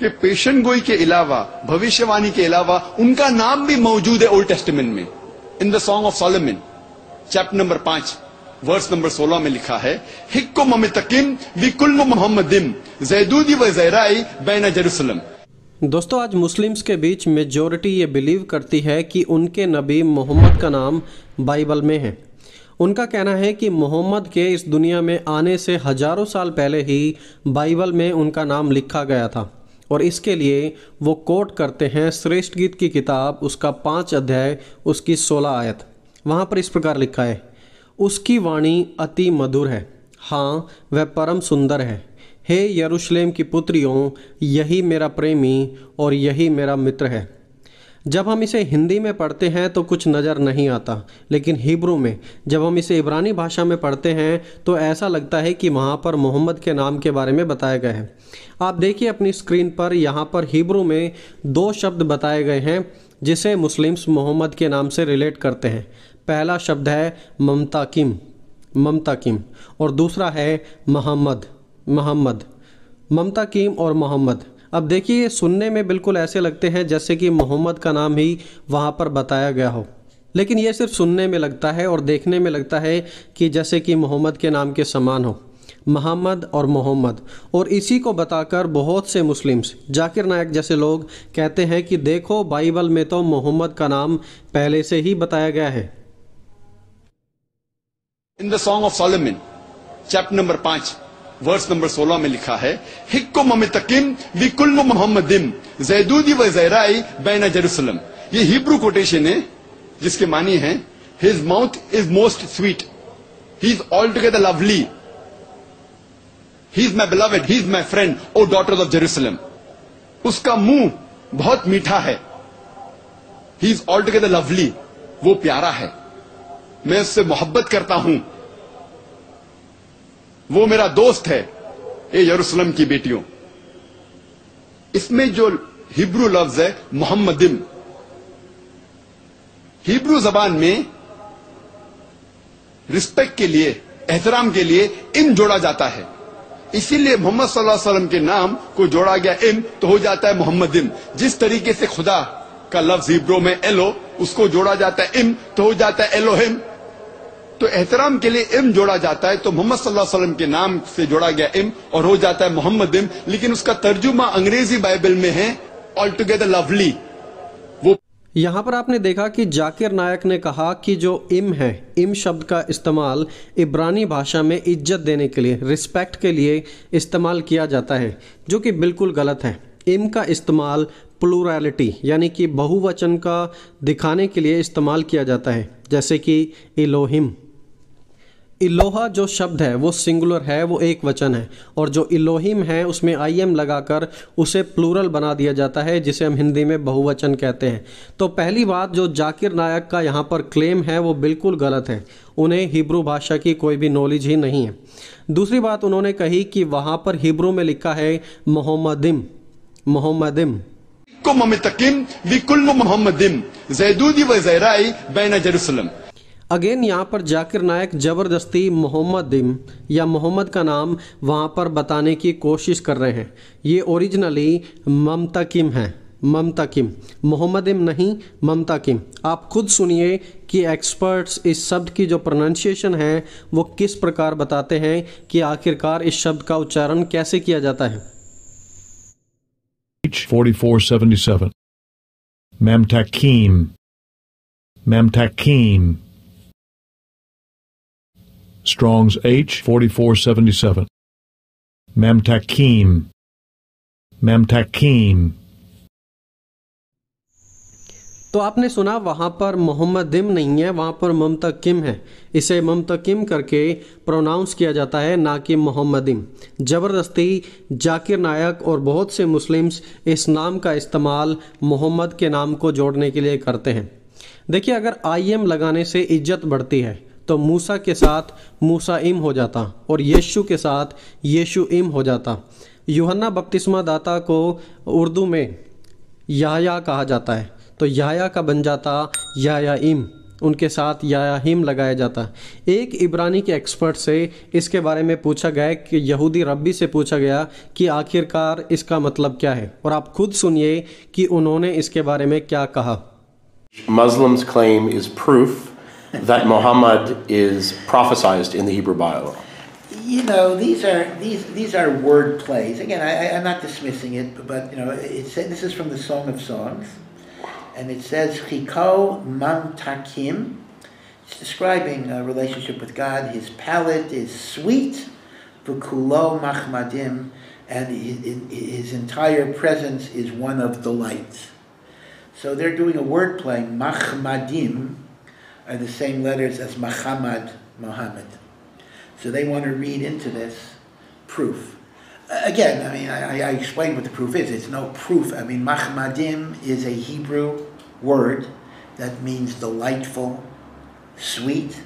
कि पेशन गोई के अलावा भविष्यवाणी के अलावा उनका नाम भी मौजूद है ओल्ड टेस्टमेंट में in the song of Solomon chapter number पांच वर्स नंबर सोलह में लिखा है हिक्को ममितकिम बिकुल्म मोहम्मदिम जैदूदी व जैराई बैना जेरूसलम दोस्तों आज मुस्लिम्स के बीच मेजोरिटी ये बिलीव करती है कि उनके नबी मोहम्मद का नाम बाइबल में है उनका कहना है कि मोहम्मद के इस दुनिया में आने से हजारों साल पहले ही बाइबल में उनका नाम लिखा गया था और इसके लिए वो कोट करते हैं श्रेष्ठ गीत की किताब उसका पाँच अध्याय उसकी सोलह आयत वहाँ पर इस प्रकार लिखा है उसकी वाणी अति मधुर है हाँ वह परम सुंदर है हे यरूशलेम की पुत्रियों यही मेरा प्रेमी और यही मेरा मित्र है जब हम इसे हिंदी में पढ़ते हैं तो कुछ नज़र नहीं आता लेकिन हिब्रू में जब हम इसे इब्रानी भाषा में पढ़ते हैं तो ऐसा लगता है कि वहाँ पर मोहम्मद के नाम के बारे में बताया गया है आप देखिए अपनी स्क्रीन पर यहाँ पर हिब्रू में दो शब्द बताए गए हैं जिसे मुस्लिम्स मोहम्मद के नाम से रिलेट करते हैं पहला शब्द है ममताकिम ममताकिम और दूसरा है महम्मद महम्मद ममताकिम और मोहम्मद अब देखिए सुनने में बिल्कुल ऐसे लगते हैं जैसे कि मोहम्मद का नाम ही वहाँ पर बताया गया हो लेकिन ये सिर्फ सुनने में लगता है और देखने में लगता है कि जैसे कि मोहम्मद के नाम के समान हो मोहम्मद और मोहम्मद और इसी को बताकर बहुत से मुस्लिम्स जाकिर नायक जैसे लोग कहते हैं कि देखो बाइबल में तो मोहम्मद का नाम पहले से ही बताया गया है in the song of Solomon chapter number पांच वर्स नंबर 16 में लिखा है हिक्को अमितकिम विकुल्म मोहम्मदिम जैदूदी व जैराई बैना जेरूसलम ये हिब्रू कोटेशन है जिसके मानी है his mouth is most sweet he is altogether lovely he is my beloved he is my friend O daughter of Jerusalem उसका मुंह बहुत मीठा है he is altogether lovely वो प्यारा है मैं उससे मोहब्बत करता हूं वो मेरा दोस्त है ये यरूशलेम की बेटियों इसमें जो हिब्रू लफ्ज है मोहम्मदिम हिब्रू जबान में रिस्पेक्ट के लिए एहतराम के लिए इम जोड़ा जाता है इसीलिए मोहम्मद सल्लल्लाहु अलैहि वसल्लम के नाम को जोड़ा गया इम तो हो जाता है मोहम्मद इम जिस तरीके से खुदा का लफ्ज हिब्रो में एलो उसको जोड़ा जाता है इम तो हो जाता है एलोहिम तो एहतराम के लिए इम जोड़ा जाता है तो मोहम्मद वसल्लम के नाम से जोड़ा गया इम और हो जाता है मोहम्मद इम लेकिन उसका तर्जुमा अंग्रेजी बाइबल में है ऑल टूगेदर लवली वो यहाँ पर आपने देखा कि जाकिर नायक ने कहा कि जो इम है इम शब्द का इस्तेमाल इब्रानी भाषा में इज्जत देने के लिए रिस्पेक्ट के लिए इस्तेमाल किया जाता है जो कि बिल्कुल गलत है इम का इस्तेमाल प्लूरालिटी यानी कि बहुवचन का दिखाने के लिए इस्तेमाल किया जाता है जैसे कि इलोहिम इलोहा जो शब्द है वो सिंगुलर है वो एक वचन है और जो इलोहिम है उसमें आई एम लगाकर उसे प्लूरल बना दिया जाता है जिसे हम हिंदी में बहुवचन कहते हैं तो पहली बात जो जाकिर नायक का यहाँ पर क्लेम है वो बिल्कुल गलत है उन्हें हिब्रू भाषा की कोई भी नॉलेज ही नहीं है दूसरी बात उन्होंने कही कि वहाँ पर हिब्रू में लिखा है मोहम्मदिम मोहम्मदिम को ममतकिम विकुल मोहम्मदिम जैदूदी व जैराई बैना जरूसलम अगेन यहाँ पर जाकिर नायक ज़बरदस्ती मोहम्मद इम या मोहम्मद का नाम वहाँ पर बताने की कोशिश कर रहे हैं ये ओरिजिनली ममता किम है ममता किम मोहम्मद इम नहीं ममता किम आप खुद सुनिए कि एक्सपर्ट्स इस शब्द की जो प्रोनाउंसिएशन है वो किस प्रकार बताते हैं कि आखिरकार इस शब्द का उच्चारण कैसे किया जाता है Strong's H 4477. Mamtakim. Mamtakim. तो आपने सुना वहाँ पर मोहम्मद इम नहीं है वहाँ पर ममता किम है इसे ममता किम करके प्रोनाउंस किया जाता है ना कि मोहम्मद इम ज़बरदस्ती जाकिर नायक और बहुत से मुस्लिम्स इस नाम का इस्तेमाल मोहम्मद के नाम को जोड़ने के लिए करते हैं देखिए अगर आई एम लगाने से इज्जत बढ़ती है तो मूसा के साथ मूसा इम हो जाता और यीशु के साथ यीशु इम हो जाता यूहन्ना बपतिस्मा दाता को उर्दू में याया कहा जाता है तो याया का बन जाता याया इम उनके साथ याया हिम लगाया जाता एक इब्रानी के एक्सपर्ट से इसके बारे में पूछा गया कि यहूदी रब्बी से पूछा गया कि आखिरकार इसका मतलब क्या है और आप खुद सुनिए कि उन्होंने इसके बारे में क्या कहा Muslims claim is proof that Muhammad is prophesized in the Hebrew Bible? You know, these are these these are word plays. Again, I, am not dismissing it, but you know, it's said this is from the Song of Songs, and it says Chiko Mantakim. It's describing a relationship with God. His palate is sweet, v'kulo machmadim, and his entire presence is one of delight. So they're doing a word play, machmadim, are the same letters as Muhammad, Muhammad. So they want to read into this proof. Again, I mean, I, I explained what the proof is. It's no proof. I mean, Mahmadim is a Hebrew word that means delightful, sweet.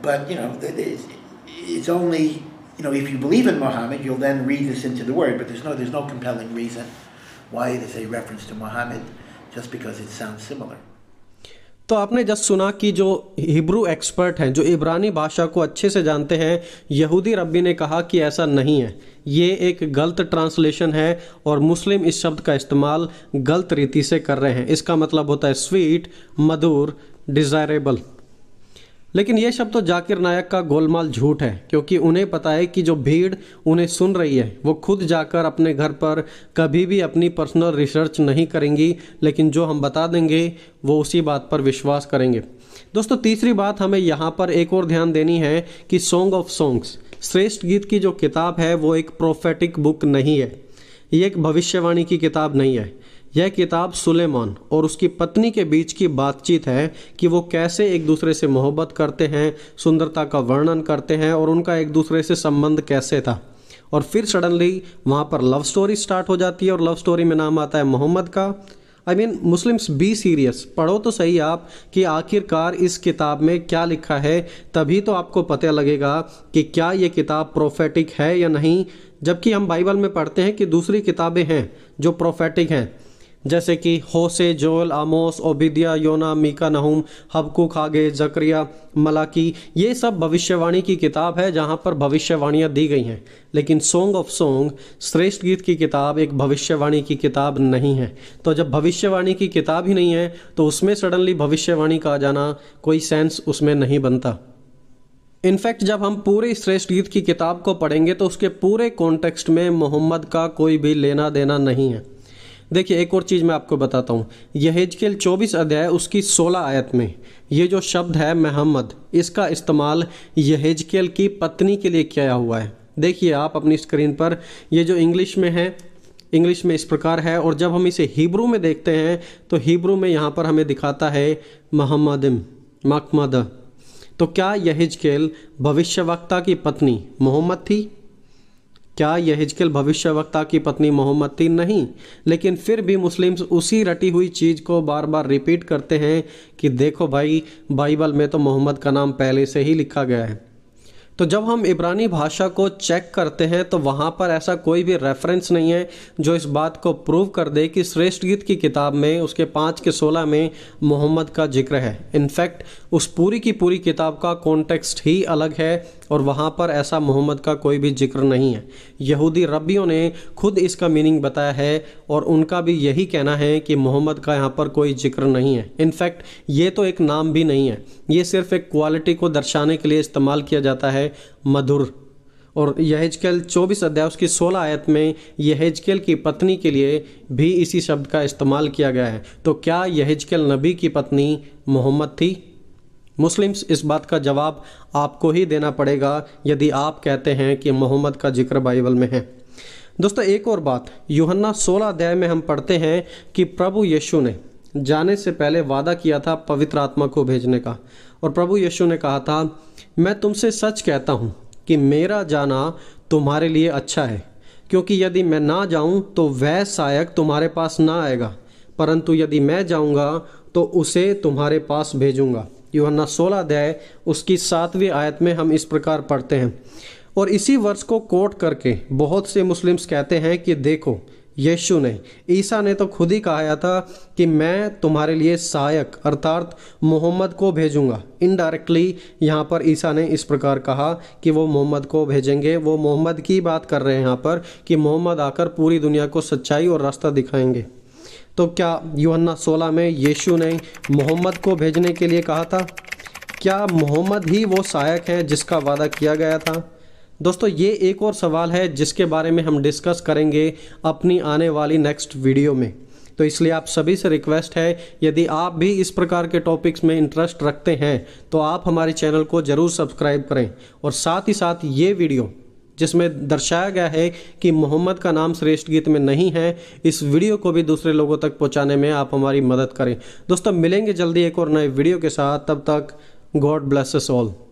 But, you know, it's only, you know, if you believe in Muhammad, you'll then read this into the word, but there's no, there's no compelling reason why it is a reference to Muhammad just because it sounds similar. तो आपने just सुना कि जो Hebrew expert हैं जो इब्रानी भाषा को अच्छे से जानते हैं यहूदी रब्बी ने कहा कि ऐसा नहीं है ये एक गलत ट्रांसलेशन है और मुस्लिम इस शब्द का इस्तेमाल गलत रीति से कर रहे हैं इसका मतलब होता है स्वीट मधुर डिज़ायरेबल लेकिन ये शब्द तो जाकिर नायक का गोलमाल झूठ है क्योंकि उन्हें पता है कि जो भीड़ उन्हें सुन रही है वो खुद जाकर अपने घर पर कभी भी अपनी पर्सनल रिसर्च नहीं करेंगी लेकिन जो हम बता देंगे वो उसी बात पर विश्वास करेंगे दोस्तों तीसरी बात हमें यहाँ पर एक और ध्यान देनी है कि सॉन्ग ऑफ सॉन्ग्स श्रेष्ठ गीत की जो किताब है वो एक प्रोफेटिक बुक नहीं है ये एक भविष्यवाणी की किताब नहीं है यह किताब सुलेमान और उसकी पत्नी के बीच की बातचीत है कि वो कैसे एक दूसरे से मोहब्बत करते हैं सुंदरता का वर्णन करते हैं और उनका एक दूसरे से संबंध कैसे था और फिर सडनली वहाँ पर लव स्टोरी स्टार्ट हो जाती है और लव स्टोरी में नाम आता है मोहम्मद का I mean Muslims be serious पढ़ो तो सही आप कि आखिरकार इस किताब में क्या लिखा है तभी तो आपको पता लगेगा कि क्या ये किताब प्रोफेटिक है या नहीं जबकि हम बाइबल में पढ़ते हैं कि दूसरी किताबें हैं जो प्रोफेटिक हैं जैसे कि होसे जोल आमोस ओबिदिया योना मीका नहूम हबकू खागे जक्रिया मलाकी ये सब भविष्यवाणी की किताब है जहाँ पर भविष्यवाणियाँ दी गई हैं लेकिन सोंग ऑफ सोंग श्रेष्ठ गीत की किताब एक भविष्यवाणी की किताब नहीं है तो जब भविष्यवाणी की किताब ही नहीं है तो उसमें सडनली भविष्यवाणी का जाना कोई सेंस उसमें नहीं बनता इनफैक्ट जब हम पूरे श्रेष्ठ गीत की किताब को पढ़ेंगे तो उसके पूरे कॉन्टेक्स्ट में मोहम्मद का कोई भी लेना देना नहीं है देखिए एक और चीज़ मैं आपको बताता हूँ यहेजकेल चौबीस अध्याय उसकी 16 आयत में ये जो शब्द है महम्मद इसका इस्तेमाल यहेजकेल की पत्नी के लिए किया हुआ है देखिए आप अपनी स्क्रीन पर ये जो इंग्लिश में है इंग्लिश में इस प्रकार है और जब हम इसे हिब्रू में देखते हैं तो हिब्रू में यहाँ पर हमें दिखाता है महम्मदम मकमद तो क्या यहिजकेल भविष्यवक्ता की पत्नी मोहम्मद थी क्या यह हिजकिल भविष्यवक्ता की पत्नी मोहम्मद थी नहीं लेकिन फिर भी मुस्लिम्स उसी रटी हुई चीज़ को बार बार रिपीट करते हैं कि देखो भाई बाइबल में तो मोहम्मद का नाम पहले से ही लिखा गया है तो जब हम इब्रानी भाषा को चेक करते हैं तो वहाँ पर ऐसा कोई भी रेफरेंस नहीं है जो इस बात को प्रूव कर दे कि श्रेष्ठ गीत की किताब में उसके पाँच के सोलह में मोहम्मद का जिक्र है इनफैक्ट उस पूरी की पूरी किताब का कॉन्टेक्स्ट ही अलग है और वहाँ पर ऐसा मोहम्मद का कोई भी जिक्र नहीं है यहूदी रबियों ने खुद इसका मीनिंग बताया है और उनका भी यही कहना है कि मोहम्मद का यहाँ पर कोई जिक्र नहीं है इनफैक्ट ये तो एक नाम भी नहीं है ये सिर्फ एक क्वालिटी को दर्शाने के लिए इस्तेमाल किया जाता है मधुर और यहजकेल चौबीस अध्याय उसकी सोलह आयत में यहजकेल की पत्नी के लिए भी इसी शब्द का इस्तेमाल किया गया है तो क्या यहजकेल नबी की पत्नी मोहम्मद थी मुस्लिम्स इस बात का जवाब आपको ही देना पड़ेगा यदि आप कहते हैं कि मोहम्मद का जिक्र बाइबल में है दोस्तों एक और बात यूहन्ना 16 अध्याय में हम पढ़ते हैं कि प्रभु यीशु ने जाने से पहले वादा किया था पवित्र आत्मा को भेजने का और प्रभु यीशु ने कहा था मैं तुमसे सच कहता हूँ कि मेरा जाना तुम्हारे लिए अच्छा है क्योंकि यदि मैं ना जाऊँ तो वह सहायक तुम्हारे पास ना आएगा परंतु यदि मैं जाऊँगा तो उसे तुम्हारे पास भेजूँगा योहन्ना सोलह अध्याय उसकी सातवीं आयत में हम इस प्रकार पढ़ते हैं और इसी वर्ष को कोट करके बहुत से मुस्लिम्स कहते हैं कि देखो यीशु ने ईसा ने तो खुद ही कहा था कि मैं तुम्हारे लिए सहायक अर्थात मोहम्मद को भेजूंगा इनडायरेक्टली यहाँ पर ईसा ने इस प्रकार कहा कि वो मोहम्मद को भेजेंगे वो मोहम्मद की बात कर रहे हैं यहाँ पर कि मोहम्मद आकर पूरी दुनिया को सच्चाई और रास्ता दिखाएंगे तो क्या यूहन्ना सोलह में यीशु ने मोहम्मद को भेजने के लिए कहा था क्या मोहम्मद ही वो सहायक हैं जिसका वादा किया गया था दोस्तों ये एक और सवाल है जिसके बारे में हम डिस्कस करेंगे अपनी आने वाली नेक्स्ट वीडियो में तो इसलिए आप सभी से रिक्वेस्ट है यदि आप भी इस प्रकार के टॉपिक्स में इंटरेस्ट रखते हैं तो आप हमारे चैनल को ज़रूर सब्सक्राइब करें और साथ ही साथ ये वीडियो जिसमें दर्शाया गया है कि मोहम्मद का नाम श्रेष्ठ गीत में नहीं है इस वीडियो को भी दूसरे लोगों तक पहुंचाने में आप हमारी मदद करें दोस्तों मिलेंगे जल्दी एक और नए वीडियो के साथ तब तक गॉड ब्लेसेस ऑल